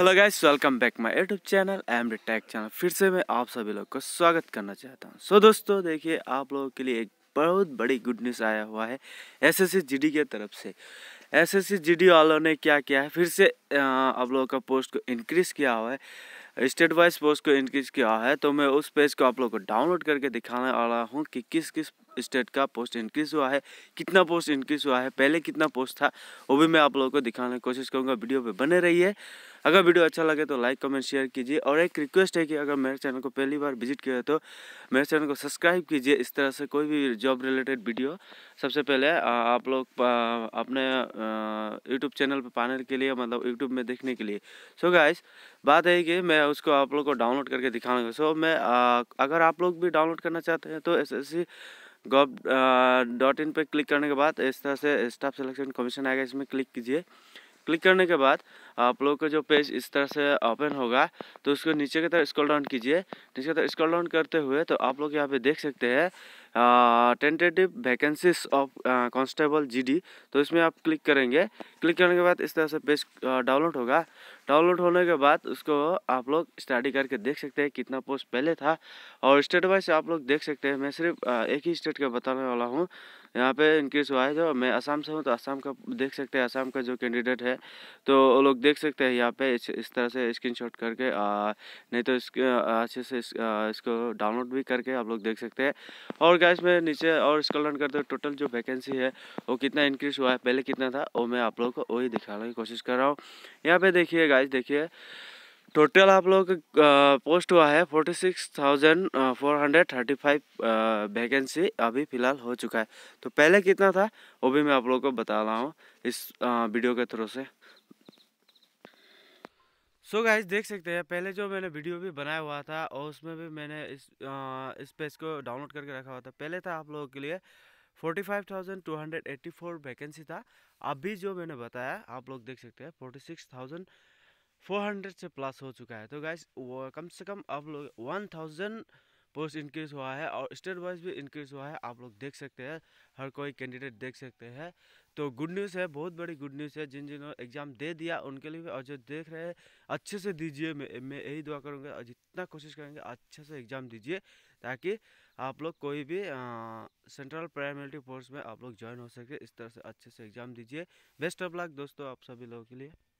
hello guys welcome back my YouTube channel M D tech channel फिर से मैं आप सभी लोग को स्वागत करना चाहता हूं सो so, दोस्तों देखिए आप लोगों के लिए एक बहुत बड़ी गुड न्यूज़ आया हुआ है एस एस जीडी के तरफ से एस एस जीडी वालों ने क्या किया है फिर से आप लोगों का पोस्ट को इंक्रीज़ किया हुआ है स्टेट वाइज पोस्ट को इंक्रीज किया है तो मैं उस पेज को आप लोग को डाउनलोड करके दिखाने वाला हूँ कि किस किस स्टेट का पोस्ट इंक्रीज हुआ है कितना पोस्ट इंक्रीज हुआ है पहले कितना पोस्ट था वो भी मैं आप लोगों को दिखाने की कोशिश करूँगा वीडियो पे बने रहिए अगर वीडियो अच्छा लगे तो लाइक कमेंट शेयर कीजिए और एक रिक्वेस्ट है कि अगर मेरे चैनल को पहली बार विजिट किया है तो मेरे चैनल को सब्सक्राइब कीजिए इस तरह से कोई भी जॉब रिलेटेड वीडियो सबसे पहले आप लोग अपने यूट्यूब चैनल पर पाने के लिए मतलब यूट्यूब में देखने के लिए सो so गाइस बात है कि मैं उसको आप लोग को डाउनलोड करके दिखाऊंगा सो so, मैं अगर आप लोग भी डाउनलोड करना चाहते हैं तो एस गॉब डॉट इन पर क्लिक करने के बाद इस तरह से स्टाफ सिलेक्शन कमीशन आएगा इसमें क्लिक कीजिए क्लिक करने के बाद आप लोग का जो पेज इस तरह से ओपन होगा तो उसको नीचे की तरफ स्क्रॉल डाउन कीजिए नीचे की तरफ स्क्रॉल डाउन करते हुए तो आप लोग यहाँ पे देख सकते हैं tentative vacancies of constable GD तो इसमें आप क्लिक करेंगे क्लिक करने के बाद इस तरह से पेज डाउनलोड होगा डाउनलोड होने के बाद उसको आप लोग स्टडी करके देख सकते हैं कितना पोस्ट पहले था और स्टेट वाइज आप लोग देख सकते हैं मैं सिर्फ एक ही स्टेट का बताने वाला हूँ यहाँ पे इंक्रीज हुआ है जो तो मैं आसाम से हूँ तो आसाम का देख सकते हैं आसाम का जो कैंडिडेट है तो वो लोग देख सकते हैं यहाँ पे इस, इस तरह से स्क्रीनशॉट करके आ, नहीं तो इसके अच्छे से इस, आ, इसको डाउनलोड भी करके आप लोग देख सकते हैं और गाइस मैं नीचे और इसका लर्न करते हुए टोटल जो वैकेंसी है वो कितना इंक्रीज हुआ है पहले कितना था वो मैं आप लोग को वही दिखाने की कोशिश कर रहा हूँ यहाँ पे देखिए गाइस देखिए टोटल आप लोग पोस्ट हुआ है forty six thousand four hundred thirty five vacancy अभी फ़िलहाल हो चुका है तो पहले कितना था वो भी मैं आप लोग को बता रहा हूँ इस आ, वीडियो के थ्रू से सो so गाइस देख सकते हैं पहले जो मैंने वीडियो भी बनाया हुआ था और उसमें भी मैंने इस इस पेज को डाउनलोड करके रखा हुआ था पहले था आप लोगों के लिए 45,284 वैकेंसी था अभी जो मैंने बताया आप लोग देख सकते हैं 46,400 से प्लस हो चुका है तो गाइस वो कम से कम आप लोग 1000 पोस्ट इंक्रीज हुआ है और स्टेट वाइज भी इंक्रीज हुआ है आप लोग देख सकते हैं हर कोई कैंडिडेट देख सकते हैं तो गुड न्यूज़ है बहुत बड़ी गुड न्यूज़ है जिन जिन्होंने एग्ज़ाम दे दिया उनके लिए भी और जो देख रहे हैं अच्छे से दीजिए मैं मैं यही दुआ करूँगा और जितना कोशिश करेंगे अच्छे से एग्ज़ाम दीजिए ताकि आप लोग कोई भी सेंट्रल प्राइमरी फोर्स में आप लोग ज्वाइन हो सके इस तरह से अच्छे से एग्ज़ाम दीजिए बेस्ट ऑफ लक दोस्तों आप सभी लोगों के लिए